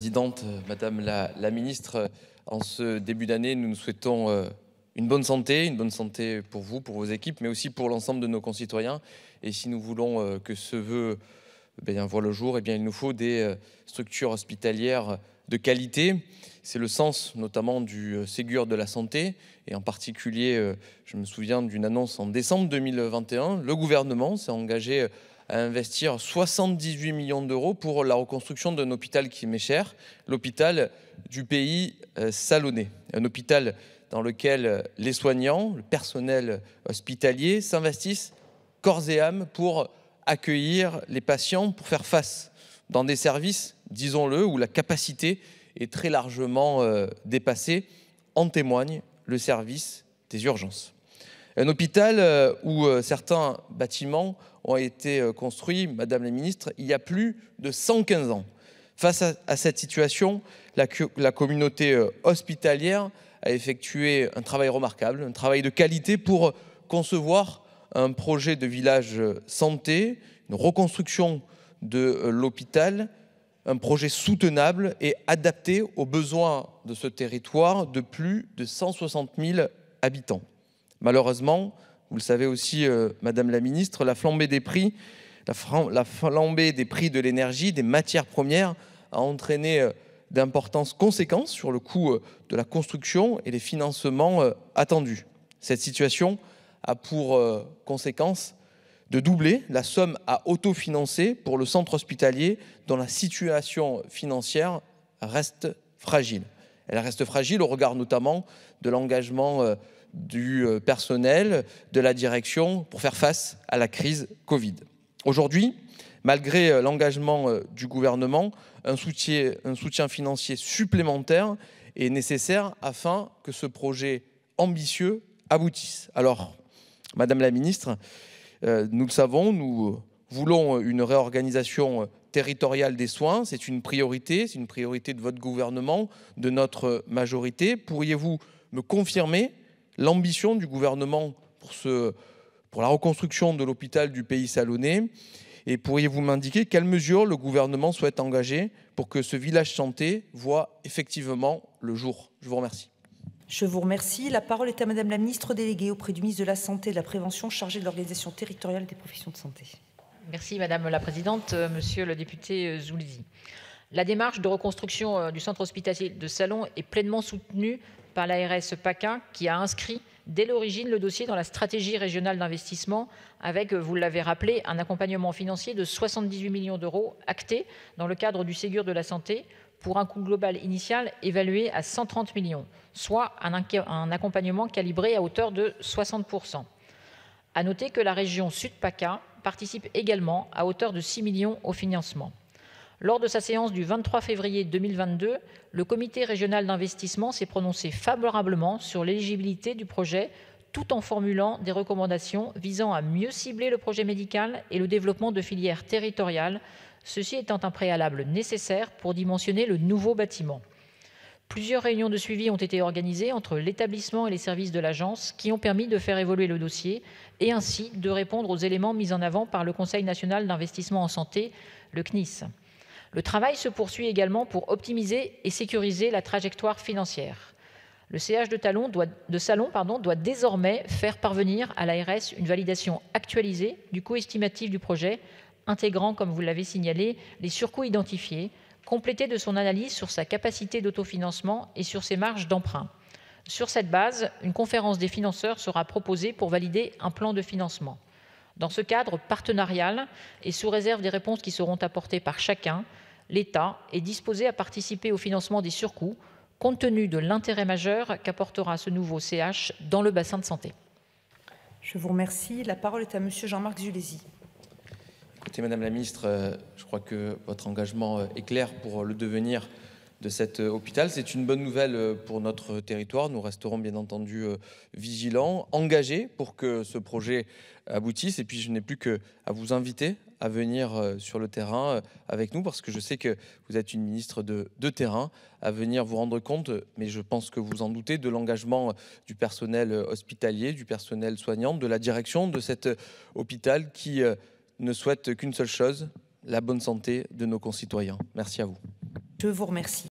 Présidente, euh, Madame la, Ministre, euh, en ce début d'année, nous nous souhaitons euh, une bonne santé, une bonne santé pour vous, pour vos équipes, mais aussi pour l'ensemble de nos concitoyens. Et si nous voulons que ce vœu eh bien, voit le jour, eh bien, il nous faut des structures hospitalières de qualité. C'est le sens notamment du Ségur de la santé. Et en particulier, je me souviens d'une annonce en décembre 2021. Le gouvernement s'est engagé à investir 78 millions d'euros pour la reconstruction d'un hôpital qui m'est cher, l'hôpital du pays euh, Salonais. Un hôpital dans lequel les soignants, le personnel hospitalier s'investissent corps et âme pour accueillir les patients, pour faire face dans des services, disons-le, où la capacité est très largement euh, dépassée. En témoigne le service des urgences. Un hôpital euh, où certains bâtiments ont été euh, construits, Madame la Ministre, il y a plus de 115 ans. Face à, cette situation, la communauté euh, hospitalière a effectué un travail remarquable, un travail de qualité pour concevoir un projet de village euh, santé, une reconstruction de l'hôpital, un projet soutenable et adapté aux besoins de ce territoire de plus de 160 000 habitants. Malheureusement, vous le savez aussi, euh, Madame la Ministre, la flambée des prix, la, flambée des prix de l'énergie, des matières premières, a entraîné euh, d'importantes conséquences sur le coût euh, de la construction et les financements attendus. Cette situation a pour conséquence de doubler la somme à autofinancer pour le centre hospitalier dont la situation financière reste fragile. Elle reste fragile au regard notamment de l'engagement du euh, personnel, de la direction pour faire face à la crise Covid. Aujourd'hui, malgré euh, l'engagement euh, du gouvernement, un soutien, un soutien financier supplémentaire est nécessaire afin que ce projet ambitieux aboutisse. Alors, Madame la Ministre, nous le savons, nous voulons une réorganisation territoriale des soins. C'est une priorité, c'est une priorité de votre gouvernement, de notre majorité. Pourriez-vous me confirmer l'ambition du gouvernement pour, ce, pour la reconstruction de l'hôpital du pays salonné Et pourriez-vous m'indiquer quelles mesures le gouvernement souhaite engager pour que ce village santé voit effectivement le jour Je vous remercie. Je vous remercie. La parole est à Madame la ministre déléguée auprès du ministre de la Santé et de la Prévention chargée de l'organisation territoriale des professions de santé. Merci Madame la Présidente, euh, Monsieur le député euh, Zoulzi. La démarche de reconstruction euh, du centre hospitalier de Salon est pleinement soutenue par l'ARS PACA qui a inscrit dès l'origine le dossier dans la stratégie régionale d'investissement avec, vous l'avez rappelé, un accompagnement financier de 78 millions d'euros acté dans le cadre du Ségur de la Santé pour un coût global initial évalué à 130 millions, soit un, accompagnement calibré à hauteur de 60%. À noter que la région Sud-PACA participe également à hauteur de 6 millions au financement. Lors de sa séance du 23 février 2022, le comité régional d'investissement s'est prononcé favorablement sur l'éligibilité du projet tout en formulant des recommandations visant à mieux cibler le projet médical et le développement de filières territoriales, ceci étant un préalable nécessaire pour dimensionner le nouveau bâtiment. Plusieurs réunions de suivi ont été organisées entre l'établissement et les services de l'agence qui ont permis de faire évoluer le dossier et ainsi de répondre aux éléments mis en avant par le Conseil national d'investissement en santé, le CNIS. Le travail se poursuit également pour optimiser et sécuriser la trajectoire financière. Le CH de, Salon doit désormais faire parvenir à l'ARS une validation actualisée du coût estimatif du projet, intégrant, comme vous l'avez signalé, les surcoûts identifiés, complétés de son analyse sur sa capacité d'autofinancement et sur ses marges d'emprunt. Sur cette base, une conférence des financeurs sera proposée pour valider un plan de financement. Dans ce cadre partenarial et sous réserve des réponses qui seront apportées par chacun, l'État est disposé à participer au financement des surcoûts compte tenu de l'intérêt majeur qu'apportera ce nouveau CH dans le bassin de santé. Je vous remercie. La parole est à Monsieur Jean-Marc Zulési. Écoutez, Madame la Ministre, euh, je crois que votre engagement euh, est clair pour le devenir de cet euh, hôpital. C'est une bonne nouvelle euh, pour notre territoire. Nous resterons bien entendu euh, vigilants, engagés pour que ce projet aboutisse. Et puis je n'ai plus qu'à vous inviter à venir sur le terrain avec nous, parce que je sais que vous êtes une ministre de, terrain, à venir vous rendre compte, mais je pense que vous en doutez, de l'engagement du personnel hospitalier, du personnel soignant, de la direction de cet hôpital qui ne souhaite qu'une seule chose, la bonne santé de nos concitoyens. Merci à vous. Je vous remercie.